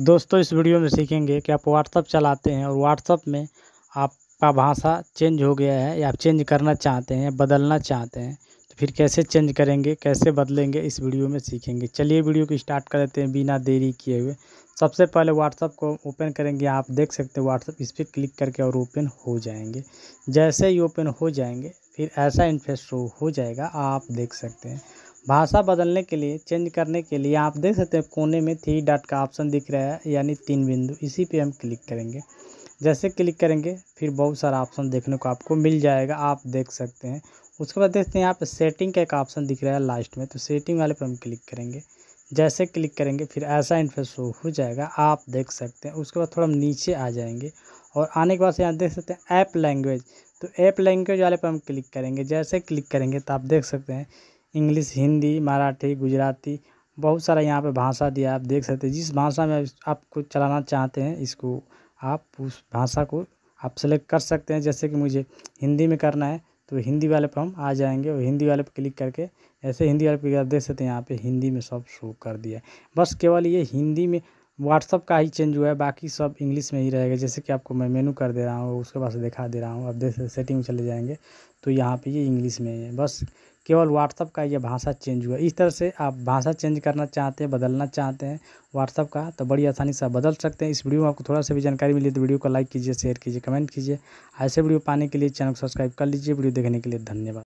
दोस्तों इस वीडियो में सीखेंगे कि आप व्हाट्सअप चलाते हैं और व्हाट्सअप में आपका भाषा चेंज हो गया है या आप चेंज करना चाहते हैं बदलना चाहते हैं तो फिर कैसे चेंज करेंगे कैसे बदलेंगे इस वीडियो में सीखेंगे चलिए वीडियो को स्टार्ट कर देते हैं बिना देरी किए हुए सबसे पहले व्हाट्सअप को ओपन करेंगे आप देख सकते हैं व्हाट्सअप इस पर क्लिक करके और ओपन हो जाएंगे जैसे ही ओपन हो जाएंगे फिर ऐसा इंटरेस्ट हो जाएगा आप देख सकते हैं भाषा बदलने के लिए चेंज करने के लिए आप देख सकते हैं कोने में थ्री डॉट का ऑप्शन दिख रहा है यानी तीन बिंदु इसी पे हम क्लिक करेंगे जैसे क्लिक करेंगे फिर बहुत सारा ऑप्शन देखने को आपको मिल जाएगा आप देख सकते हैं उसके बाद देखते हैं यहाँ पर सेटिंग का एक ऑप्शन दिख रहा है लास्ट में तो सेटिंग वाले पर हम क्लिक करेंगे जैसे क्लिक करेंगे फिर ऐसा इंटरफेस शो हो जाएगा आप देख सकते हैं उसके बाद थोड़ा हम नीचे आ जाएंगे और आने के बाद यहाँ देख सकते हैं ऐप लैंग्वेज तो ऐप लैंग्वेज वाले पर हम क्लिक करेंगे जैसे क्लिक करेंगे तो आप देख सकते हैं इंग्लिश हिंदी मराठी गुजराती बहुत सारा यहाँ पे भाषा दिया आप देख सकते हैं जिस भाषा में आप कुछ चलाना चाहते हैं इसको आप उस भाषा को आप सेलेक्ट कर सकते हैं जैसे कि मुझे हिंदी में करना है तो हिंदी वाले पर हम आ जाएंगे और हिंदी वाले पर क्लिक करके ऐसे हिंदी वाले पर देख सकते हैं यहाँ पे हिंदी में सब शो कर दिया बस केवल ये हिंदी में व्हाट्सअप का ही चेंज हुआ है बाकी सब इंग्लिश में ही रहेगा जैसे कि आपको मैं मेनू कर दे रहा हूँ उसके पास दिखा दे रहा हूँ अब जैसे सेटिंग में चले जाएंगे तो यहाँ पे ये इंग्लिश में है बस केवल व्हाट्सअप का ये भाषा चेंज हुआ इस तरह से आप भाषा चेंज करना चाहते हैं बदलना चाहते हैं व्हाट्सअप का तो बड़ी आसानी से बदल सकते हैं इस वीडियो में आपको थोड़ा सा भी जानकारी मिली तो वीडियो को लाइक कीजिए शेयर कीजिए कमेंट कीजिए ऐसे वीडियो पाने के लिए चैनल को सब्सक्राइब कर लीजिए वीडियो देखने के लिए धन्यवाद